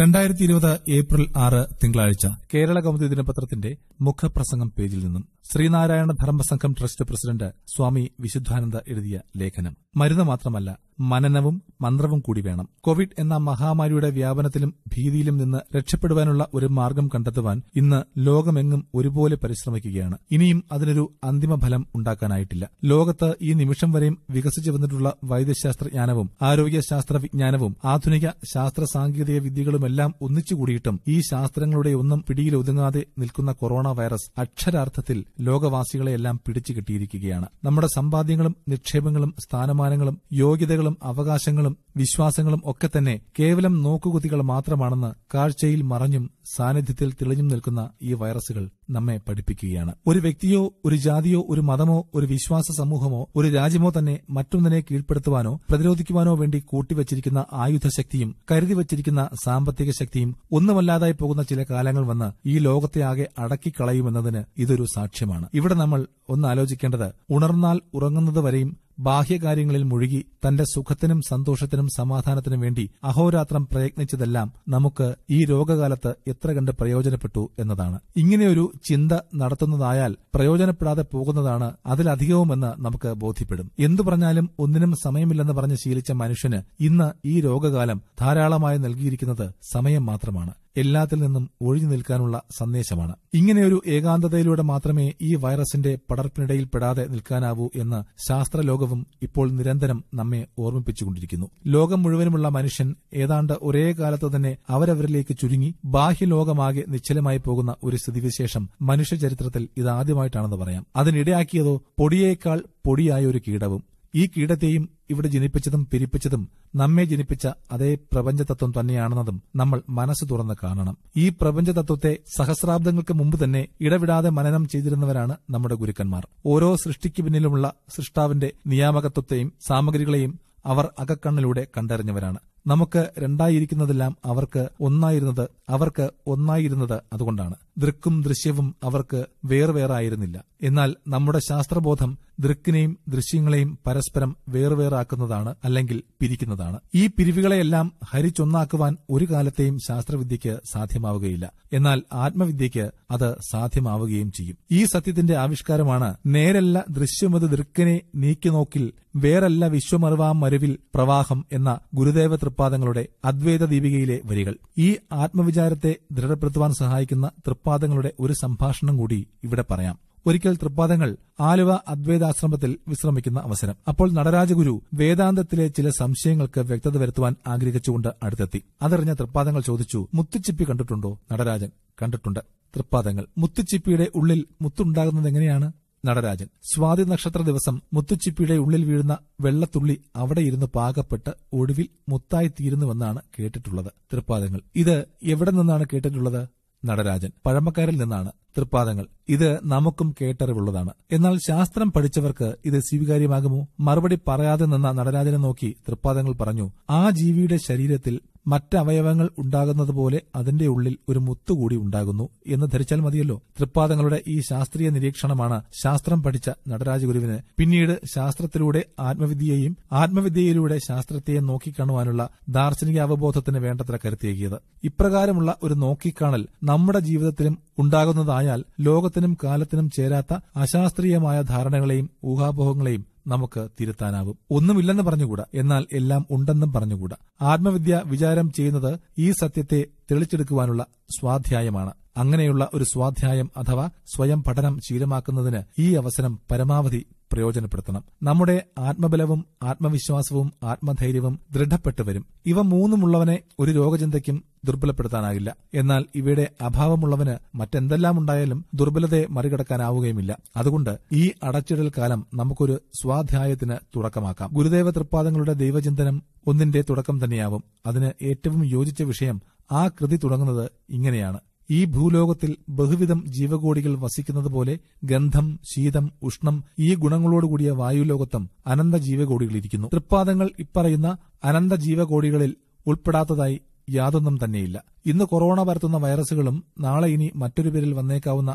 രണ്ടായിരത്തി ഇരുപത് ഏപ്രിൽ ആറ് തിങ്കളാഴ്ച കേരള കൌമുദി ദിനപത്രത്തിന്റെ മുഖപ്രസംഗം പേജിൽ നിന്നും ശ്രീനാരായണ ധർമ്മസംഘം ട്രസ്റ്റ് പ്രസിഡന്റ് സ്വാമി വിശുദ്ധാനന്ദ എഴുതിയ ലേഖനം മരുന്ന് മാത്രമല്ല മനനവും മന്ത്രവും കൂടി വേണം കോവിഡ് എന്ന മഹാമാരിയുടെ വ്യാപനത്തിലും ഭീതിയിലും നിന്ന് രക്ഷപ്പെടുവാനുള്ള ഒരു മാർഗം കണ്ടെത്തുവാൻ ഇന്ന് ലോകമെങ്ങും ഒരുപോലെ പരിശ്രമിക്കുകയാണ് ഇനിയും അതിനൊരു അന്തിമ ഫലം ഉണ്ടാക്കാനായിട്ടില്ല ലോകത്ത് ഈ നിമിഷം വരെയും വികസിച്ചു വന്നിട്ടുള്ള വൈദ്യശാസ്ത്രജ്ഞാനവും ആരോഗ്യശാസ്ത്ര വിജ്ഞാനവും ആധുനിക ശാസ്ത്ര സാങ്കേതിക വിദ്യകളുമെല്ലാം ഒന്നിച്ചുകൂടിയിട്ടും ഈ ശാസ്ത്രങ്ങളുടെ ഒന്നും പിടിയിലൊതുങ്ങാതെ നിൽക്കുന്ന കൊറോണ വൈറസ് അക്ഷരാർത്ഥത്തിൽ ലോകവാസികളെയെല്ലാം പിടിച്ചു കിട്ടിയിരിക്കുകയാണ് നമ്മുടെ സമ്പാദ്യങ്ങളും നിക്ഷേപങ്ങളും സ്ഥാനമാനങ്ങളും യോഗ്യതകളും അവകാശങ്ങളും വിശ്വാസങ്ങളും ഒക്കെ തന്നെ കേവലം നോക്കുകുതികൾ മാത്രമാണെന്ന് കാഴ്ചയിൽ മറഞ്ഞും സാന്നിധ്യത്തിൽ തെളിഞ്ഞും നിൽക്കുന്ന ഈ വൈറസുകൾ നമ്മെ പഠിപ്പിക്കുകയാണ് ഒരു വ്യക്തിയോ ഒരു ജാതിയോ ഒരു മതമോ ഒരു വിശ്വാസ സമൂഹമോ ഒരു രാജ്യമോ തന്നെ മറ്റൊന്നിനെ കീഴ്പ്പെടുത്തുവാനോ പ്രതിരോധിക്കുവാനോ വേണ്ടി കൂട്ടിവച്ചിരിക്കുന്ന ആയുധശക്തിയും കരുതി വച്ചിരിക്കുന്ന സാമ്പത്തിക ശക്തിയും ഒന്നുമല്ലാതായി പോകുന്ന ചില കാലങ്ങൾ വന്ന് ഈ ലോകത്തെ ആകെ അടക്കിക്കളയുമെന്നതിന് ഇതൊരു സാക്ഷ്യമാണ് ഇവിടെ നമ്മൾ ഒന്ന് ആലോചിക്കേണ്ടത് ഉണർന്നാൽ ഉറങ്ങുന്നത് വരെയും ബാഹ്യകാര്യങ്ങളിൽ മുഴുകി തന്റെ സുഖത്തിനും സന്തോഷത്തിനും സമാധാനത്തിനും വേണ്ടി അഹോരാത്രം പ്രയത്നിച്ചതെല്ലാം നമുക്ക് ഈ രോഗകാലത്ത് എത്ര കണ്ട് പ്രയോജനപ്പെട്ടു എന്നതാണ് ഇങ്ങനെയൊരു ചിന്ത നടത്തുന്നതായാൽ പ്രയോജനപ്പെടാതെ പോകുന്നതാണ് അതിലധികവുമെന്ന് നമുക്ക് ബോധ്യപ്പെടും എന്തു പറഞ്ഞാലും ഒന്നിനും സമയമില്ലെന്ന് പറഞ്ഞ് ശീലിച്ച മനുഷ്യന് ഇന്ന് ഈ രോഗകാലം ധാരാളമായി നൽകിയിരിക്കുന്നത് സമയം മാത്രമാണ് എല്ലാത്തിൽ നിന്നും ഒഴിഞ്ഞു നിൽക്കാനുള്ള സന്ദേശമാണ് ഇങ്ങനെയൊരു ഏകാന്തതയിലൂടെ മാത്രമേ ഈ വൈറസിന്റെ പടർപ്പിനിടയിൽ പെടാതെ നിൽക്കാനാവൂ എന്ന് ശാസ്ത്രലോകവും ഇപ്പോൾ നിരന്തരം നമ്മെ ഓർമ്മിപ്പിച്ചുകൊണ്ടിരിക്കുന്നു ലോകം മുഴുവനുമുള്ള മനുഷ്യൻ ഏതാണ്ട് ഒരേ കാലത്ത് തന്നെ അവരവരിലേക്ക് ചുരുങ്ങി ബാഹ്യലോകമാകെ നിശ്ചലമായി പോകുന്ന ഒരു സ്ഥിതിവിശേഷം മനുഷ്യചരിത്രത്തിൽ ഇതാദ്യമായിട്ടാണെന്ന് പറയാം അതിനിടയാക്കിയതോ പൊടിയേക്കാൾ പൊടിയായ ഒരു കീടവും ഈ കീടത്തെയും ഇവിടെ ജനിപ്പിച്ചതും പിരിപ്പിച്ചതും നമ്മെ ജനിപ്പിച്ച അതേ പ്രപഞ്ചതത്വം തന്നെയാണെന്നതും നമ്മൾ മനസ്സ് തുറന്ന് കാണണം ഈ പ്രപഞ്ചതത്വത്തെ സഹസ്രാബ്ദങ്ങൾക്ക് മുമ്പ് തന്നെ ഇടവിടാതെ മനനം ചെയ്തിരുന്നവരാണ് നമ്മുടെ ഗുരുക്കന്മാർ ഓരോ സൃഷ്ടിക്ക് പിന്നിലുമുള്ള സൃഷ്ടാവിന്റെ നിയാമകത്വത്തെയും സാമഗ്രികളെയും അവർ അകക്കണ്ണിലൂടെ കണ്ടറിഞ്ഞവരാണ് നമുക്ക് രണ്ടായിരിക്കുന്നതെല്ലാം അവർക്ക് ഒന്നായിരുന്നത് അവർക്ക് ഒന്നായിരുന്നത് അതുകൊണ്ടാണ് ദൃക്കും ദൃശ്യവും അവർക്ക് വേർവേറായിരുന്നില്ല എന്നാൽ നമ്മുടെ ശാസ്ത്രബോധം ദൃക്കിനെയും ദൃശ്യങ്ങളെയും പരസ്പരം വേർവേറാക്കുന്നതാണ് അല്ലെങ്കിൽ പിരിക്കുന്നതാണ് ഈ പിരിവുകളെയെല്ലാം ഹരിച്ചൊന്നാക്കുവാൻ ഒരു കാലത്തെയും ശാസ്ത്രവിദ്യയ്ക്ക് സാധ്യമാവുകയില്ല എന്നാൽ ആത്മവിദ്യയ്ക്ക് അത് സാധ്യമാവുകയും ചെയ്യും ഈ സത്യത്തിന്റെ ആവിഷ്കാരമാണ് നേരല്ല ദൃശ്യമത് ദൃക്കിനെ നീക്കിനോക്കിൽ വേറല്ല വിശ്വമറിവാം മരുവിൽ പ്രവാഹം എന്ന ഗുരുദേവ തൃപ്പാദങ്ങളുടെ അദ്വൈത ദീപികയിലെ വരികൾ ഈ ആത്മവിചാരത്തെ ദൃഢപ്പെടുത്തുവാൻ സഹായിക്കുന്ന തൃപ്പ തൃപ്പാദങ്ങളുടെ ഒരു സംഭാഷണം കൂടി ഇവിടെ പറയാം ഒരിക്കൽ തൃപ്പാദങ്ങൾ ആലുവ അദ്വൈതാശ്രമത്തിൽ വിശ്രമിക്കുന്ന അവസരം അപ്പോൾ നടരാജഗുരു വേദാന്തത്തിലെ ചില സംശയങ്ങൾക്ക് വ്യക്തത വരുത്തുവാൻ ആഗ്രഹിച്ചുകൊണ്ട് അടുത്തെത്തി അതറിഞ്ഞ തൃപ്പാദങ്ങൾ ചോദിച്ചു മുത്തുച്ചിപ്പി കണ്ടിട്ടുണ്ടോ നടരാജൻ കണ്ടിട്ടുണ്ട് തൃപ്പാദങ്ങൾ മുത്തുച്ചിപ്പിയുടെ ഉള്ളിൽ മുത്തുണ്ടാകുന്നത് എങ്ങനെയാണ് നടരാജൻ സ്വാതി നക്ഷത്ര ദിവസം മുത്തുച്ചിപ്പിയുടെ ഉള്ളിൽ വീഴുന്ന വെള്ളത്തുള്ളി അവിടെ ഇരുന്ന് പാകപ്പെട്ട് ഒടുവിൽ മുത്തായി തീരുന്നുവെന്നാണ് കേട്ടിട്ടുള്ളത് തൃപ്പാദങ്ങൾ ഇത് എവിടെ നിന്നാണ് കേട്ടിട്ടുള്ളത് നടരാജൻ പഴമക്കാരിൽ നിന്നാണ് തൃപ്പാദങ്ങൾ ഇത് നമുക്കും കേട്ടറിവുള്ളതാണ് എന്നാൽ ശാസ്ത്രം പഠിച്ചവർക്ക് ഇത് സ്വീകാര്യമാകുമോ മറുപടി പറയാതെ നിന്ന നടരാജനെ നോക്കി തൃപ്പാദങ്ങൾ പറഞ്ഞു ആ ജീവിയുടെ ശരീരത്തിൽ മറ്റവയവങ്ങൾ ഉണ്ടാകുന്നതുപോലെ അതിന്റെ ഉള്ളിൽ ഒരു മുത്തുകൂടി ഉണ്ടാകുന്നു എന്ന് ധരിച്ചാൽ മതിയല്ലോ തൃപ്പാദങ്ങളുടെ ഈ ശാസ്ത്രീയ നിരീക്ഷണമാണ് ശാസ്ത്രം പഠിച്ച നടരാജഗുരുവിന് പിന്നീട് ശാസ്ത്രത്തിലൂടെ ആത്മവിദ്യയെയും ആത്മവിദ്യയിലൂടെ ശാസ്ത്രത്തെയും നോക്കിക്കാണുവാനുള്ള ദാർശനിക അവബോധത്തിന് വേണ്ടത്ര കരുത്തിയേകിയത് ഇപ്രകാരമുള്ള ഒരു നോക്കിക്കാണൽ നമ്മുടെ ജീവിതത്തിലും ഉണ്ടാകുന്നതായാൽ ലോകത്തിനും കാലത്തിനും ചേരാത്ത അശാസ്ത്രീയമായ ധാരണകളെയും ഊഹാപോഹങ്ങളെയും നമുക്ക് തിരുത്താനാവും ഒന്നുമില്ലെന്ന് പറഞ്ഞുകൂടാ എന്നാൽ എല്ലാം ഉണ്ടെന്നും പറഞ്ഞുകൂടാ ആത്മവിദ്യ വിചാരം ചെയ്യുന്നത് ഈ സത്യത്തെ തെളിച്ചെടുക്കുവാനുള്ള സ്വാധ്യായമാണ് അങ്ങനെയുള്ള ഒരു സ്വാധ്യായം അഥവാ സ്വയം പഠനം ശീലമാക്കുന്നതിന് ഈ അവസരം പരമാവധി പ്രയോജനപ്പെടുത്തണം നമ്മുടെ ആത്മബലവും ആത്മവിശ്വാസവും ആത്മധൈര്യവും ദൃഢപ്പെട്ടു വരും ഇവ മൂന്നുമുള്ളവനെ ഒരു രോഗചിന്തയ്ക്കും ദുർബലപ്പെടുത്താനാകില്ല എന്നാൽ ഇവയുടെ അഭാവമുള്ളവന് മറ്റെന്തെല്ലാം ഉണ്ടായാലും ദുർബലതയെ മറികടക്കാനാവുകയുമില്ല അതുകൊണ്ട് ഈ അടച്ചിടൽ കാലം നമുക്കൊരു സ്വാധ്യായത്തിന് തുടക്കമാക്കാം ഗുരുദേവ തൃപ്പാദങ്ങളുടെ ദൈവചിന്തനം ഒന്നിന്റെ തുടക്കം തന്നെയാവും അതിന് ഏറ്റവും യോജിച്ച വിഷയം ആ കൃതി തുടങ്ങുന്നത് ഇങ്ങനെയാണ് ഈ ഭൂലോകത്തിൽ ബഹുവിധം ജീവകോടികൾ വസിക്കുന്നതുപോലെ ഗന്ധം ശീതം ഉഷ്ണം ഈ ഗുണങ്ങളോടുകൂടിയ വായുലോകത്തും അനന്ത ജീവകോടികളിരിക്കുന്നു തൃപ്പാദങ്ങൾ ഇപ്പറയുന്ന അനന്ത ജീവകോടികളിൽ ഉൾപ്പെടാത്തതായി യാതൊന്നും തന്നെയില്ല ഇന്ന് കൊറോണ പരത്തുന്ന വൈറസുകളും നാളെ ഇനി മറ്റൊരു പേരിൽ വന്നേക്കാവുന്ന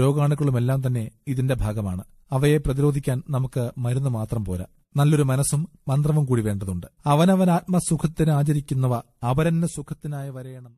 രോഗാണുക്കളുമെല്ലാം തന്നെ ഇതിന്റെ ഭാഗമാണ് അവയെ പ്രതിരോധിക്കാൻ നമുക്ക് മരുന്ന് മാത്രം പോരാ നല്ലൊരു മനസ്സും മന്ത്രവും കൂടി വേണ്ടതുണ്ട് അവനവൻ ആത്മസുഖത്തിന് ആചരിക്കുന്നവ അപരന് സുഖത്തിനായി വരയണം